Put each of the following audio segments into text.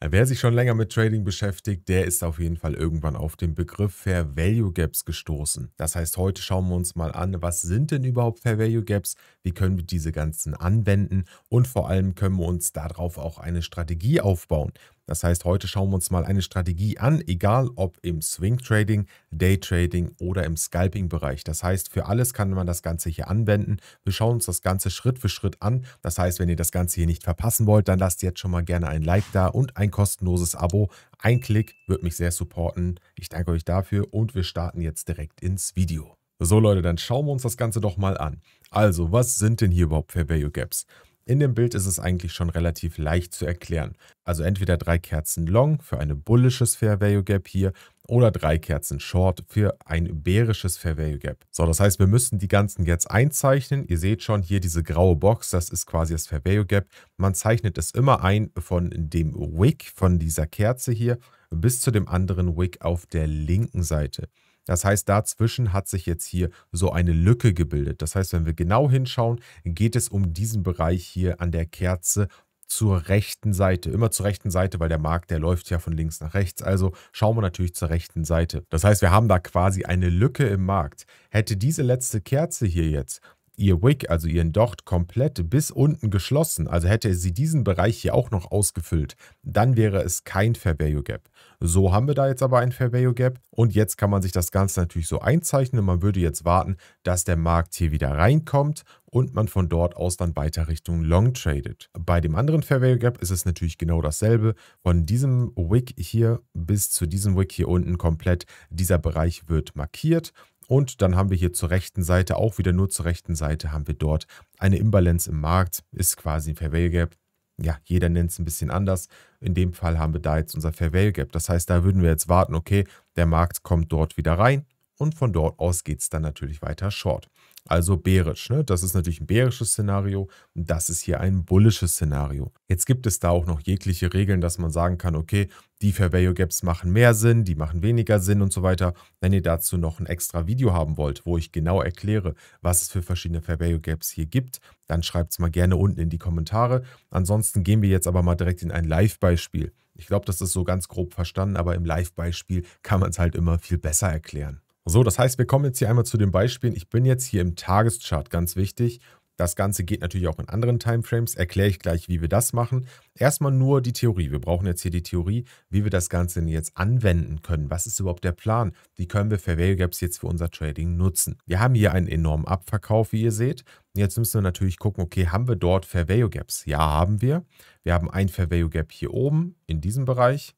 Äh, wer sich schon länger mit Trading beschäftigt, der ist auf jeden Fall irgendwann auf den Begriff Fair Value Gaps gestoßen. Das heißt, heute schauen wir uns mal an, was sind denn überhaupt Fair Value Gaps, wie können wir diese ganzen anwenden und vor allem können wir uns darauf auch eine Strategie aufbauen. Das heißt, heute schauen wir uns mal eine Strategie an, egal ob im Swing Trading, Day Trading oder im Scalping Bereich. Das heißt, für alles kann man das Ganze hier anwenden. Wir schauen uns das Ganze Schritt für Schritt an. Das heißt, wenn ihr das Ganze hier nicht verpassen wollt, dann lasst jetzt schon mal gerne ein Like da und ein kostenloses Abo. Ein Klick wird mich sehr supporten. Ich danke euch dafür und wir starten jetzt direkt ins Video. So Leute, dann schauen wir uns das Ganze doch mal an. Also, was sind denn hier überhaupt Fair Value Gaps? In dem Bild ist es eigentlich schon relativ leicht zu erklären. Also entweder drei Kerzen Long für ein bullisches Fair Value Gap hier oder drei Kerzen Short für ein bärisches Fair Value Gap. So, das heißt, wir müssen die ganzen jetzt einzeichnen. Ihr seht schon hier diese graue Box, das ist quasi das Fair Value Gap. Man zeichnet es immer ein von dem Wick, von dieser Kerze hier, bis zu dem anderen Wick auf der linken Seite. Das heißt, dazwischen hat sich jetzt hier so eine Lücke gebildet. Das heißt, wenn wir genau hinschauen, geht es um diesen Bereich hier an der Kerze zur rechten Seite. Immer zur rechten Seite, weil der Markt, der läuft ja von links nach rechts. Also schauen wir natürlich zur rechten Seite. Das heißt, wir haben da quasi eine Lücke im Markt. Hätte diese letzte Kerze hier jetzt ihr Wick, also ihren Docht, komplett bis unten geschlossen, also hätte sie diesen Bereich hier auch noch ausgefüllt, dann wäre es kein Fair Value Gap. So haben wir da jetzt aber ein Fair Value Gap und jetzt kann man sich das Ganze natürlich so einzeichnen. Man würde jetzt warten, dass der Markt hier wieder reinkommt und man von dort aus dann weiter Richtung Long tradet. Bei dem anderen Fair Value Gap ist es natürlich genau dasselbe. Von diesem Wick hier bis zu diesem Wick hier unten komplett, dieser Bereich wird markiert und dann haben wir hier zur rechten Seite, auch wieder nur zur rechten Seite, haben wir dort eine Imbalance im Markt, ist quasi ein Fairway Gap. Ja, jeder nennt es ein bisschen anders. In dem Fall haben wir da jetzt unser Fairway Gap. Das heißt, da würden wir jetzt warten, okay, der Markt kommt dort wieder rein und von dort aus geht es dann natürlich weiter short. Also bärisch. Ne? Das ist natürlich ein bärisches Szenario und das ist hier ein bullisches Szenario. Jetzt gibt es da auch noch jegliche Regeln, dass man sagen kann, okay, die Fair Value Gaps machen mehr Sinn, die machen weniger Sinn und so weiter. Wenn ihr dazu noch ein extra Video haben wollt, wo ich genau erkläre, was es für verschiedene Fair Value Gaps hier gibt, dann schreibt es mal gerne unten in die Kommentare. Ansonsten gehen wir jetzt aber mal direkt in ein Live-Beispiel. Ich glaube, das ist so ganz grob verstanden, aber im Live-Beispiel kann man es halt immer viel besser erklären. So, das heißt, wir kommen jetzt hier einmal zu den Beispielen. Ich bin jetzt hier im Tageschart, ganz wichtig. Das Ganze geht natürlich auch in anderen Timeframes. Erkläre ich gleich, wie wir das machen. Erstmal nur die Theorie. Wir brauchen jetzt hier die Theorie, wie wir das Ganze jetzt anwenden können. Was ist überhaupt der Plan? Wie können wir Fair Gaps jetzt für unser Trading nutzen? Wir haben hier einen enormen Abverkauf, wie ihr seht. Jetzt müssen wir natürlich gucken, okay, haben wir dort Fair Value Gaps? Ja, haben wir. Wir haben ein Fair Value Gap hier oben in diesem Bereich.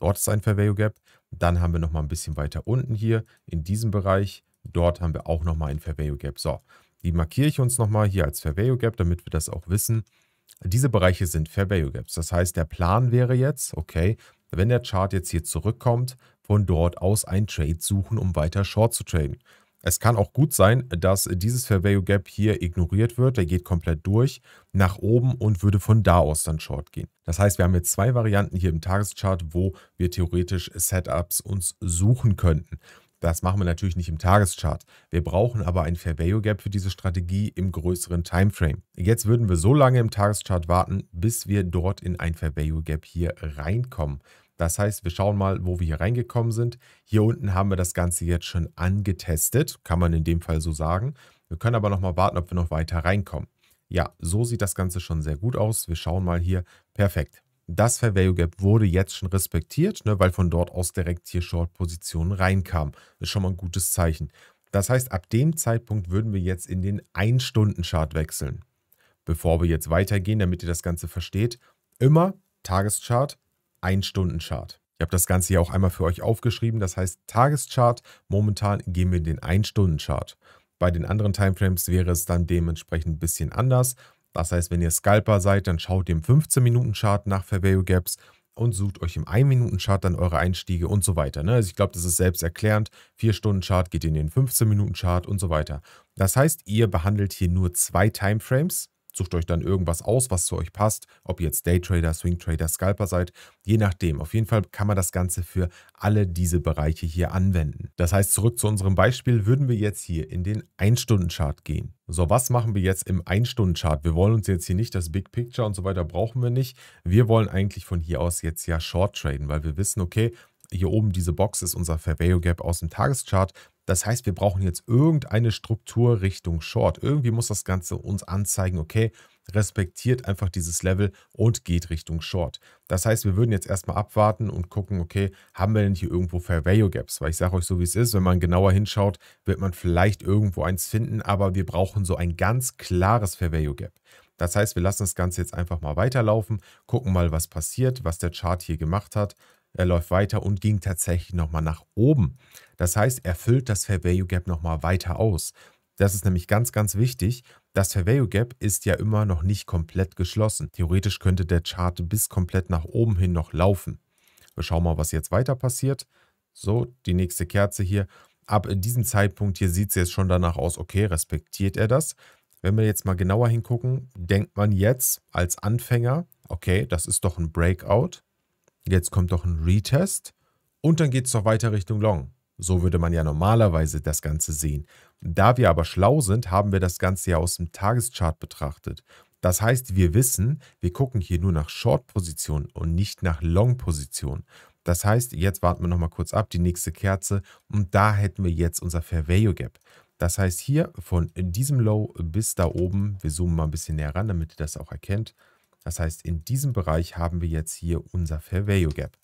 Dort ist ein Fair Value Gap. Dann haben wir noch mal ein bisschen weiter unten hier in diesem Bereich. Dort haben wir auch noch mal ein Fair Value Gap. So, die markiere ich uns noch mal hier als Fair Value Gap, damit wir das auch wissen. Diese Bereiche sind Fair Value Gaps. Das heißt, der Plan wäre jetzt, okay, wenn der Chart jetzt hier zurückkommt, von dort aus einen Trade suchen, um weiter Short zu traden. Es kann auch gut sein, dass dieses Fair Value Gap hier ignoriert wird. Der geht komplett durch nach oben und würde von da aus dann Short gehen. Das heißt, wir haben jetzt zwei Varianten hier im Tageschart, wo wir theoretisch Setups uns suchen könnten. Das machen wir natürlich nicht im Tageschart. Wir brauchen aber ein Fair Value Gap für diese Strategie im größeren Timeframe. Jetzt würden wir so lange im Tageschart warten, bis wir dort in ein Fair Value Gap hier reinkommen. Das heißt, wir schauen mal, wo wir hier reingekommen sind. Hier unten haben wir das Ganze jetzt schon angetestet, kann man in dem Fall so sagen. Wir können aber nochmal warten, ob wir noch weiter reinkommen. Ja, so sieht das Ganze schon sehr gut aus. Wir schauen mal hier. Perfekt. Das Fair Value Gap wurde jetzt schon respektiert, ne, weil von dort aus direkt hier Short-Positionen reinkamen. Das ist schon mal ein gutes Zeichen. Das heißt, ab dem Zeitpunkt würden wir jetzt in den 1-Stunden-Chart wechseln. Bevor wir jetzt weitergehen, damit ihr das Ganze versteht, immer Tageschart, 1-Stunden-Chart. Ich habe das Ganze hier auch einmal für euch aufgeschrieben. Das heißt Tageschart. Momentan gehen wir in den 1-Stunden-Chart. Bei den anderen Timeframes wäre es dann dementsprechend ein bisschen anders. Das heißt, wenn ihr Scalper seid, dann schaut dem 15-Minuten-Chart nach Fair Value Gaps und sucht euch im 1-Minuten-Chart dann eure Einstiege und so weiter. Ne? Also ich glaube, das ist selbsterklärend. 4-Stunden-Chart geht in den 15-Minuten-Chart und so weiter. Das heißt, ihr behandelt hier nur zwei Timeframes Sucht euch dann irgendwas aus, was zu euch passt, ob ihr jetzt Daytrader, Swingtrader, Scalper seid, je nachdem. Auf jeden Fall kann man das Ganze für alle diese Bereiche hier anwenden. Das heißt, zurück zu unserem Beispiel, würden wir jetzt hier in den 1-Stunden-Chart gehen. So, was machen wir jetzt im 1-Stunden-Chart? Wir wollen uns jetzt hier nicht das Big Picture und so weiter brauchen wir nicht. Wir wollen eigentlich von hier aus jetzt ja Short traden, weil wir wissen, okay, hier oben diese Box ist unser Fair Value Gap aus dem Tageschart. Das heißt, wir brauchen jetzt irgendeine Struktur Richtung Short. Irgendwie muss das Ganze uns anzeigen, okay, respektiert einfach dieses Level und geht Richtung Short. Das heißt, wir würden jetzt erstmal abwarten und gucken, okay, haben wir denn hier irgendwo Fair Value Gaps? Weil ich sage euch so, wie es ist, wenn man genauer hinschaut, wird man vielleicht irgendwo eins finden, aber wir brauchen so ein ganz klares Fair Value Gap. Das heißt, wir lassen das Ganze jetzt einfach mal weiterlaufen, gucken mal, was passiert, was der Chart hier gemacht hat er läuft weiter und ging tatsächlich nochmal nach oben. Das heißt, er füllt das Fair Value Gap nochmal weiter aus. Das ist nämlich ganz, ganz wichtig. Das Fair Value Gap ist ja immer noch nicht komplett geschlossen. Theoretisch könnte der Chart bis komplett nach oben hin noch laufen. Wir schauen mal, was jetzt weiter passiert. So, die nächste Kerze hier. Ab diesem Zeitpunkt hier sieht es jetzt schon danach aus, okay, respektiert er das? Wenn wir jetzt mal genauer hingucken, denkt man jetzt als Anfänger, okay, das ist doch ein Breakout. Jetzt kommt doch ein Retest und dann geht es doch weiter Richtung Long. So würde man ja normalerweise das Ganze sehen. Da wir aber schlau sind, haben wir das Ganze ja aus dem Tageschart betrachtet. Das heißt, wir wissen, wir gucken hier nur nach Short-Position und nicht nach Long-Position. Das heißt, jetzt warten wir nochmal kurz ab, die nächste Kerze und da hätten wir jetzt unser Fair Value Gap. Das heißt hier von diesem Low bis da oben, wir zoomen mal ein bisschen näher ran, damit ihr das auch erkennt, das heißt, in diesem Bereich haben wir jetzt hier unser Fair Value Gap.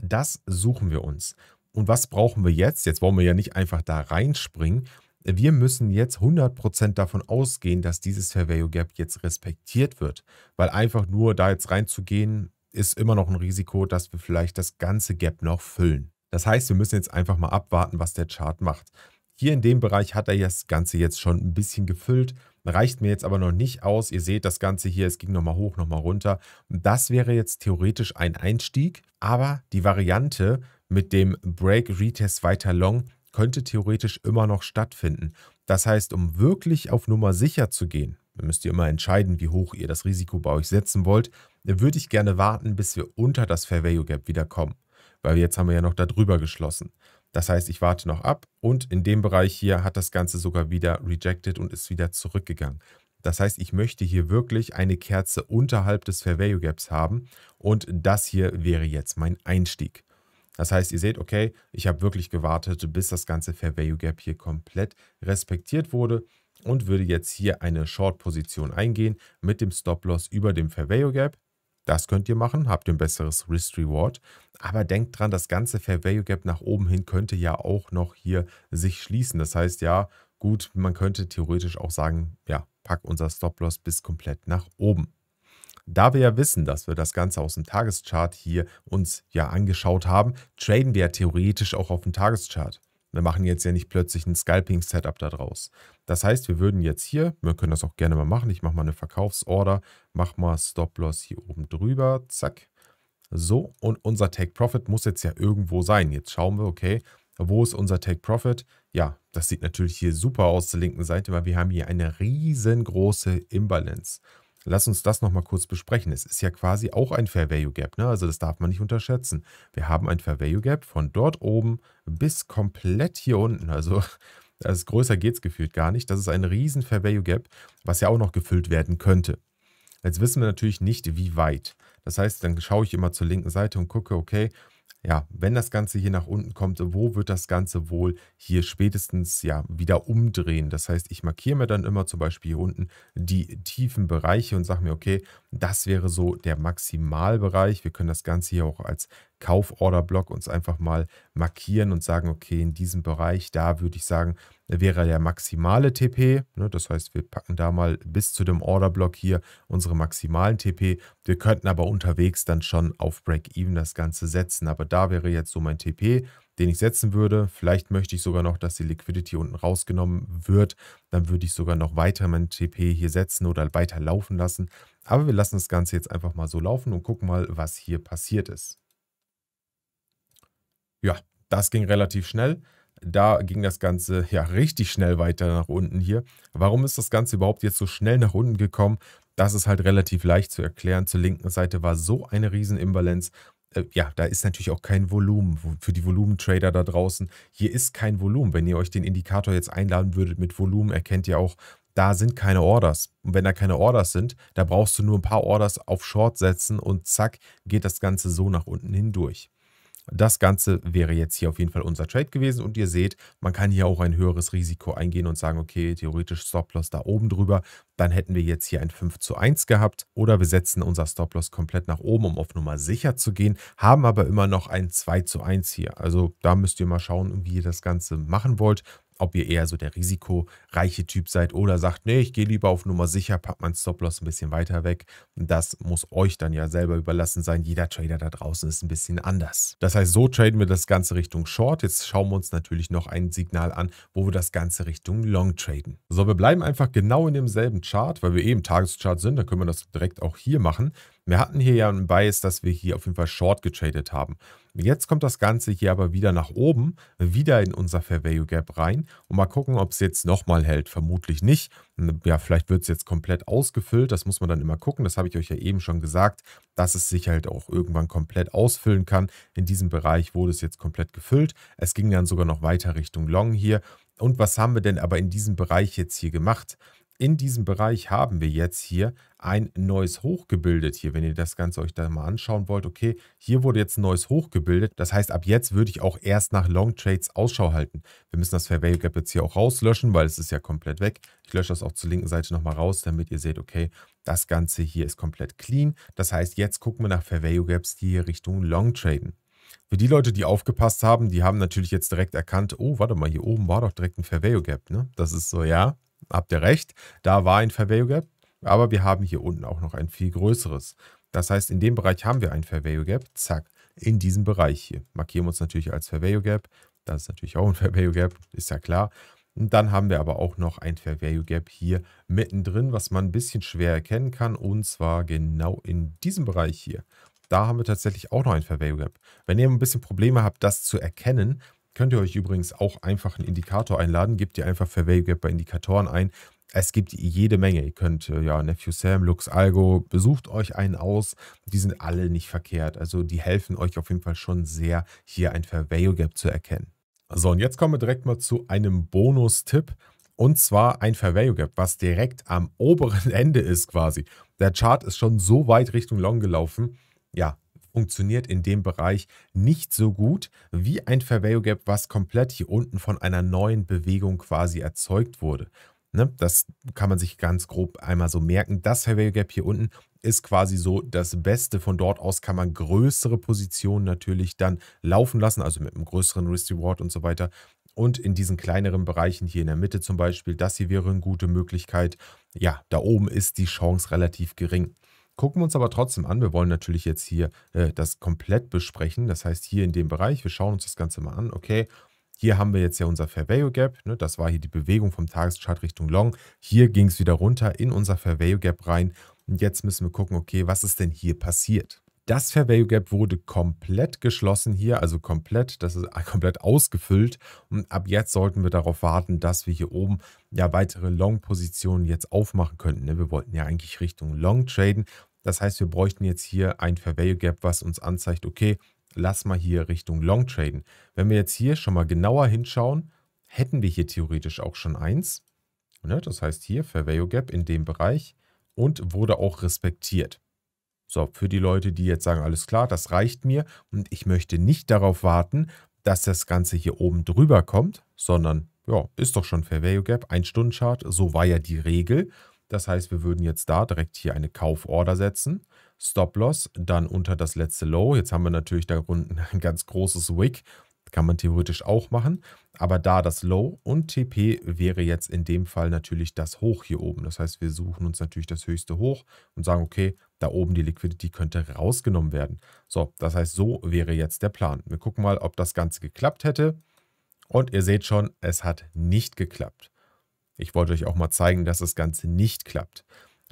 Das suchen wir uns. Und was brauchen wir jetzt? Jetzt wollen wir ja nicht einfach da reinspringen. Wir müssen jetzt 100% davon ausgehen, dass dieses Fair Value Gap jetzt respektiert wird. Weil einfach nur da jetzt reinzugehen, ist immer noch ein Risiko, dass wir vielleicht das ganze Gap noch füllen. Das heißt, wir müssen jetzt einfach mal abwarten, was der Chart macht. Hier in dem Bereich hat er das Ganze jetzt schon ein bisschen gefüllt. Reicht mir jetzt aber noch nicht aus. Ihr seht das Ganze hier, es ging nochmal hoch, nochmal runter. das wäre jetzt theoretisch ein Einstieg, aber die Variante mit dem Break Retest weiter Long könnte theoretisch immer noch stattfinden. Das heißt, um wirklich auf Nummer sicher zu gehen, müsst ihr immer entscheiden, wie hoch ihr das Risiko bei euch setzen wollt, würde ich gerne warten, bis wir unter das Fair Value Gap wieder kommen. Weil jetzt haben wir ja noch darüber geschlossen. Das heißt, ich warte noch ab und in dem Bereich hier hat das Ganze sogar wieder rejected und ist wieder zurückgegangen. Das heißt, ich möchte hier wirklich eine Kerze unterhalb des Fair Value Gaps haben und das hier wäre jetzt mein Einstieg. Das heißt, ihr seht, okay, ich habe wirklich gewartet, bis das ganze Fair Value Gap hier komplett respektiert wurde und würde jetzt hier eine Short-Position eingehen mit dem Stop-Loss über dem Fair Value Gap. Das könnt ihr machen, habt ihr ein besseres Risk-Reward. Aber denkt dran, das ganze Fair Value Gap nach oben hin könnte ja auch noch hier sich schließen. Das heißt, ja, gut, man könnte theoretisch auch sagen, ja, pack unser Stop-Loss bis komplett nach oben. Da wir ja wissen, dass wir das Ganze aus dem Tageschart hier uns ja angeschaut haben, traden wir ja theoretisch auch auf dem Tageschart. Wir machen jetzt ja nicht plötzlich ein Scalping-Setup daraus. Das heißt, wir würden jetzt hier, wir können das auch gerne mal machen, ich mache mal eine Verkaufsorder, mache mal Stop-Loss hier oben drüber, zack. So, und unser Take-Profit muss jetzt ja irgendwo sein. Jetzt schauen wir, okay, wo ist unser Take-Profit? Ja, das sieht natürlich hier super aus zur linken Seite, weil wir haben hier eine riesengroße Imbalance. Lass uns das nochmal kurz besprechen. Es ist ja quasi auch ein Fair Value Gap, ne? also das darf man nicht unterschätzen. Wir haben ein Fair Value Gap von dort oben bis komplett hier unten. Also also größer geht es gefühlt gar nicht. Das ist ein riesen Fair Value Gap, was ja auch noch gefüllt werden könnte. Jetzt wissen wir natürlich nicht, wie weit. Das heißt, dann schaue ich immer zur linken Seite und gucke, okay, ja, wenn das Ganze hier nach unten kommt, wo wird das Ganze wohl hier spätestens ja wieder umdrehen? Das heißt, ich markiere mir dann immer zum Beispiel hier unten die tiefen Bereiche und sage mir, okay, das wäre so der Maximalbereich. Wir können das Ganze hier auch als Kauforderblock uns einfach mal markieren und sagen, okay, in diesem Bereich, da würde ich sagen, wäre der maximale TP. Ne? Das heißt, wir packen da mal bis zu dem Orderblock hier unsere maximalen TP. Wir könnten aber unterwegs dann schon auf Break-Even das Ganze setzen. Aber da wäre jetzt so mein TP, den ich setzen würde. Vielleicht möchte ich sogar noch, dass die Liquidity unten rausgenommen wird. Dann würde ich sogar noch weiter mein TP hier setzen oder weiter laufen lassen. Aber wir lassen das Ganze jetzt einfach mal so laufen und gucken mal, was hier passiert ist. Ja, das ging relativ schnell. Da ging das Ganze ja richtig schnell weiter nach unten hier. Warum ist das Ganze überhaupt jetzt so schnell nach unten gekommen? Das ist halt relativ leicht zu erklären. Zur linken Seite war so eine Riesenimbalanz. Äh, ja, da ist natürlich auch kein Volumen für die Volumentrader da draußen. Hier ist kein Volumen. Wenn ihr euch den Indikator jetzt einladen würdet mit Volumen, erkennt ihr auch, da sind keine Orders. Und wenn da keine Orders sind, da brauchst du nur ein paar Orders auf Short setzen und zack, geht das Ganze so nach unten hindurch. Das Ganze wäre jetzt hier auf jeden Fall unser Trade gewesen und ihr seht, man kann hier auch ein höheres Risiko eingehen und sagen, okay, theoretisch Stop-Loss da oben drüber, dann hätten wir jetzt hier ein 5 zu 1 gehabt oder wir setzen unser Stop-Loss komplett nach oben, um auf Nummer sicher zu gehen, haben aber immer noch ein 2 zu 1 hier. Also da müsst ihr mal schauen, wie ihr das Ganze machen wollt ob ihr eher so der risikoreiche Typ seid oder sagt, nee, ich gehe lieber auf Nummer sicher, packt mein Stop-Loss ein bisschen weiter weg. Das muss euch dann ja selber überlassen sein. Jeder Trader da draußen ist ein bisschen anders. Das heißt, so traden wir das Ganze Richtung Short. Jetzt schauen wir uns natürlich noch ein Signal an, wo wir das Ganze Richtung Long traden. So, wir bleiben einfach genau in demselben Chart, weil wir eben Tageschart sind. Da können wir das direkt auch hier machen. Wir hatten hier ja einen Bias, dass wir hier auf jeden Fall Short getradet haben. Jetzt kommt das Ganze hier aber wieder nach oben, wieder in unser Fair Value Gap rein und mal gucken, ob es jetzt nochmal hält. Vermutlich nicht. Ja, vielleicht wird es jetzt komplett ausgefüllt. Das muss man dann immer gucken. Das habe ich euch ja eben schon gesagt, dass es sich halt auch irgendwann komplett ausfüllen kann. In diesem Bereich wurde es jetzt komplett gefüllt. Es ging dann sogar noch weiter Richtung Long hier. Und was haben wir denn aber in diesem Bereich jetzt hier gemacht? in diesem Bereich haben wir jetzt hier ein neues Hoch gebildet. Hier, wenn ihr das Ganze euch da mal anschauen wollt, okay, hier wurde jetzt ein neues Hoch gebildet. Das heißt, ab jetzt würde ich auch erst nach Long Trades Ausschau halten. Wir müssen das Fair Gap jetzt hier auch rauslöschen, weil es ist ja komplett weg. Ich lösche das auch zur linken Seite nochmal raus, damit ihr seht, okay, das Ganze hier ist komplett clean. Das heißt, jetzt gucken wir nach Fair Value Gaps, die hier Richtung Long traden. Für die Leute, die aufgepasst haben, die haben natürlich jetzt direkt erkannt, oh, warte mal, hier oben war doch direkt ein Fair Value Gap, ne? Das ist so, ja, habt ihr recht, da war ein Fair Value Gap, aber wir haben hier unten auch noch ein viel größeres. Das heißt, in dem Bereich haben wir ein Fair Value Gap, zack, in diesem Bereich hier. Markieren wir uns natürlich als Fair Value Gap, das ist natürlich auch ein Fair Value Gap, ist ja klar. Und dann haben wir aber auch noch ein Fair Value Gap hier mittendrin, was man ein bisschen schwer erkennen kann. Und zwar genau in diesem Bereich hier. Da haben wir tatsächlich auch noch ein Fair Value Gap. Wenn ihr ein bisschen Probleme habt, das zu erkennen, Könnt ihr euch übrigens auch einfach einen Indikator einladen, gebt ihr einfach Fairway Gap bei Indikatoren ein. Es gibt jede Menge. Ihr könnt äh, ja Nephew Sam, Lux Algo, besucht euch einen aus. Die sind alle nicht verkehrt. Also die helfen euch auf jeden Fall schon sehr, hier ein Fair Value Gap zu erkennen. So, und jetzt kommen wir direkt mal zu einem Bonus-Tipp. Und zwar ein Fair Value Gap, was direkt am oberen Ende ist quasi. Der Chart ist schon so weit Richtung Long gelaufen. Ja, funktioniert in dem Bereich nicht so gut wie ein Fair Value Gap, was komplett hier unten von einer neuen Bewegung quasi erzeugt wurde. Ne? Das kann man sich ganz grob einmal so merken. Das Fair Value Gap hier unten ist quasi so das Beste. Von dort aus kann man größere Positionen natürlich dann laufen lassen, also mit einem größeren Risk Reward und so weiter. Und in diesen kleineren Bereichen hier in der Mitte zum Beispiel, das hier wäre eine gute Möglichkeit. Ja, da oben ist die Chance relativ gering. Gucken wir uns aber trotzdem an. Wir wollen natürlich jetzt hier äh, das komplett besprechen. Das heißt, hier in dem Bereich, wir schauen uns das Ganze mal an. Okay, hier haben wir jetzt ja unser Fair Value Gap. Ne? Das war hier die Bewegung vom Tageschart Richtung Long. Hier ging es wieder runter in unser Fair Value Gap rein. Und jetzt müssen wir gucken, okay, was ist denn hier passiert? Das Fair Value Gap wurde komplett geschlossen hier, also komplett, das ist komplett ausgefüllt. Und ab jetzt sollten wir darauf warten, dass wir hier oben ja weitere Long-Positionen jetzt aufmachen könnten. Ne? Wir wollten ja eigentlich Richtung Long traden. Das heißt, wir bräuchten jetzt hier ein Fair Value Gap, was uns anzeigt, okay, lass mal hier Richtung Long traden. Wenn wir jetzt hier schon mal genauer hinschauen, hätten wir hier theoretisch auch schon eins. Ne, das heißt hier Fair Value Gap in dem Bereich und wurde auch respektiert. So, für die Leute, die jetzt sagen, alles klar, das reicht mir und ich möchte nicht darauf warten, dass das Ganze hier oben drüber kommt, sondern ja, ist doch schon Fair Value Gap, ein Stundenchart, so war ja die Regel. Das heißt, wir würden jetzt da direkt hier eine Kauforder setzen. Stop-Loss, dann unter das letzte Low. Jetzt haben wir natürlich da unten ein ganz großes Wick. Kann man theoretisch auch machen. Aber da das Low und TP wäre jetzt in dem Fall natürlich das Hoch hier oben. Das heißt, wir suchen uns natürlich das höchste Hoch und sagen, okay, da oben die Liquidity könnte rausgenommen werden. So, das heißt, so wäre jetzt der Plan. Wir gucken mal, ob das Ganze geklappt hätte. Und ihr seht schon, es hat nicht geklappt. Ich wollte euch auch mal zeigen, dass das Ganze nicht klappt.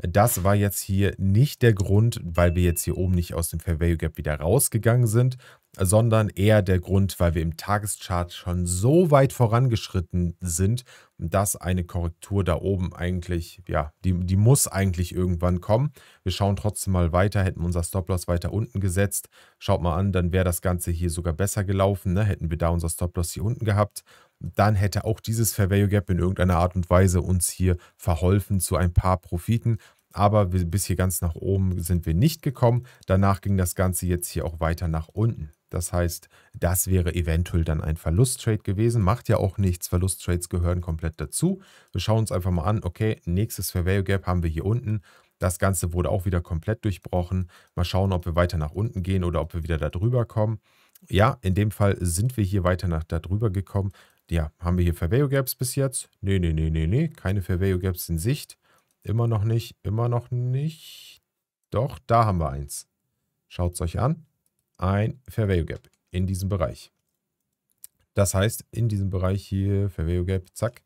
Das war jetzt hier nicht der Grund, weil wir jetzt hier oben nicht aus dem Fair Value Gap wieder rausgegangen sind, sondern eher der Grund, weil wir im Tageschart schon so weit vorangeschritten sind, dass eine Korrektur da oben eigentlich, ja, die, die muss eigentlich irgendwann kommen. Wir schauen trotzdem mal weiter, hätten unser Stop-Loss weiter unten gesetzt. Schaut mal an, dann wäre das Ganze hier sogar besser gelaufen. Ne? Hätten wir da unser Stop-Loss hier unten gehabt dann hätte auch dieses Fair Value Gap in irgendeiner Art und Weise uns hier verholfen zu ein paar Profiten. Aber bis hier ganz nach oben sind wir nicht gekommen. Danach ging das Ganze jetzt hier auch weiter nach unten. Das heißt, das wäre eventuell dann ein Verlusttrade gewesen. Macht ja auch nichts. Verlusttrades gehören komplett dazu. Wir schauen uns einfach mal an. Okay, nächstes Fair Value Gap haben wir hier unten. Das Ganze wurde auch wieder komplett durchbrochen. Mal schauen, ob wir weiter nach unten gehen oder ob wir wieder da drüber kommen. Ja, in dem Fall sind wir hier weiter nach da drüber gekommen ja, haben wir hier Fair Value Gaps bis jetzt? Nee, nee, nee, nee, nee. Keine Fair Value Gaps in Sicht. Immer noch nicht, immer noch nicht. Doch, da haben wir eins. Schaut es euch an. Ein Fair Value Gap in diesem Bereich. Das heißt, in diesem Bereich hier, Fair Value Gap, zack.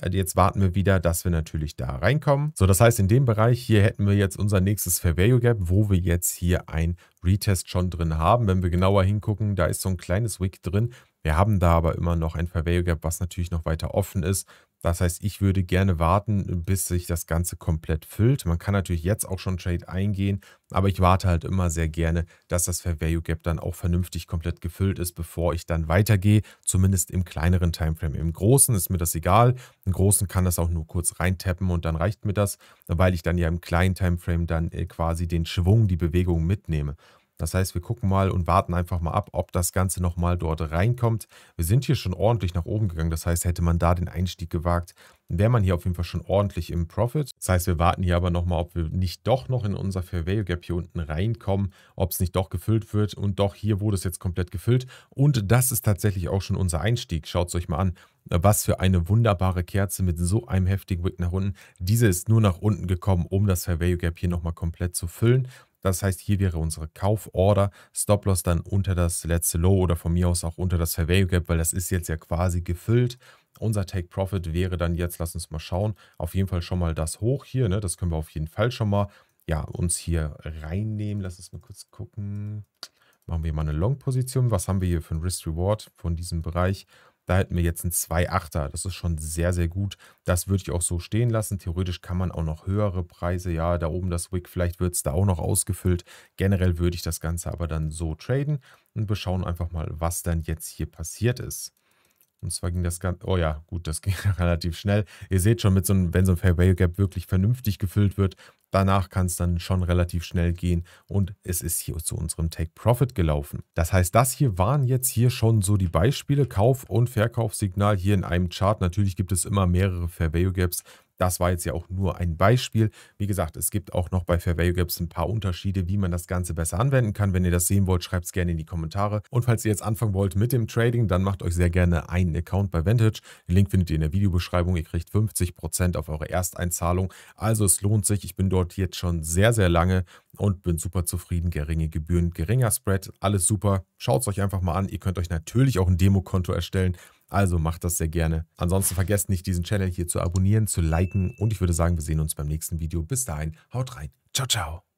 Äh, jetzt warten wir wieder, dass wir natürlich da reinkommen. So, das heißt, in dem Bereich hier hätten wir jetzt unser nächstes Fair Value Gap, wo wir jetzt hier ein Retest schon drin haben. Wenn wir genauer hingucken, da ist so ein kleines Wick drin. Wir haben da aber immer noch ein Surveyor Gap, was natürlich noch weiter offen ist. Das heißt, ich würde gerne warten, bis sich das Ganze komplett füllt. Man kann natürlich jetzt auch schon Trade eingehen, aber ich warte halt immer sehr gerne, dass das Fair Value Gap dann auch vernünftig komplett gefüllt ist, bevor ich dann weitergehe, zumindest im kleineren Timeframe. Im Großen ist mir das egal. Im Großen kann das auch nur kurz reintappen und dann reicht mir das, weil ich dann ja im kleinen Timeframe dann äh, quasi den Schwung, die Bewegung mitnehme. Das heißt, wir gucken mal und warten einfach mal ab, ob das Ganze nochmal dort reinkommt. Wir sind hier schon ordentlich nach oben gegangen. Das heißt, hätte man da den Einstieg gewagt, wäre man hier auf jeden Fall schon ordentlich im Profit. Das heißt, wir warten hier aber nochmal, ob wir nicht doch noch in unser Fair Value Gap hier unten reinkommen, ob es nicht doch gefüllt wird. Und doch, hier wurde es jetzt komplett gefüllt. Und das ist tatsächlich auch schon unser Einstieg. Schaut es euch mal an. Was für eine wunderbare Kerze mit so einem heftigen Wick nach unten. Diese ist nur nach unten gekommen, um das Fair Value Gap hier nochmal komplett zu füllen. Das heißt, hier wäre unsere Kauforder, Stop-Loss dann unter das letzte Low oder von mir aus auch unter das Fair Value Gap, weil das ist jetzt ja quasi gefüllt. Unser Take Profit wäre dann jetzt, lass uns mal schauen, auf jeden Fall schon mal das hoch hier, ne? das können wir auf jeden Fall schon mal ja, uns hier reinnehmen. Lass uns mal kurz gucken. Machen wir mal eine Long-Position. Was haben wir hier für ein Risk-Reward von diesem Bereich? Da hätten wir jetzt einen 2,8er. Das ist schon sehr, sehr gut. Das würde ich auch so stehen lassen. Theoretisch kann man auch noch höhere Preise, ja, da oben das Wick, vielleicht wird es da auch noch ausgefüllt. Generell würde ich das Ganze aber dann so traden und wir schauen einfach mal, was dann jetzt hier passiert ist. Und zwar ging das ganz, oh ja, gut, das ging relativ schnell. Ihr seht schon, mit so einem, wenn so ein Fairway Gap wirklich vernünftig gefüllt wird, Danach kann es dann schon relativ schnell gehen und es ist hier zu unserem Take-Profit gelaufen. Das heißt, das hier waren jetzt hier schon so die Beispiele, Kauf- und Verkaufssignal hier in einem Chart. Natürlich gibt es immer mehrere Fair Value Gaps, das war jetzt ja auch nur ein Beispiel. Wie gesagt, es gibt auch noch bei Fair Value Gaps ein paar Unterschiede, wie man das Ganze besser anwenden kann. Wenn ihr das sehen wollt, schreibt es gerne in die Kommentare. Und falls ihr jetzt anfangen wollt mit dem Trading, dann macht euch sehr gerne einen Account bei Vantage. Den Link findet ihr in der Videobeschreibung. Ihr kriegt 50% auf eure Ersteinzahlung. Also es lohnt sich. Ich bin dort jetzt schon sehr, sehr lange und bin super zufrieden. Geringe Gebühren, geringer Spread, alles super. Schaut es euch einfach mal an. Ihr könnt euch natürlich auch ein Demokonto erstellen. Also macht das sehr gerne. Ansonsten vergesst nicht, diesen Channel hier zu abonnieren, zu liken und ich würde sagen, wir sehen uns beim nächsten Video. Bis dahin, haut rein. Ciao, ciao.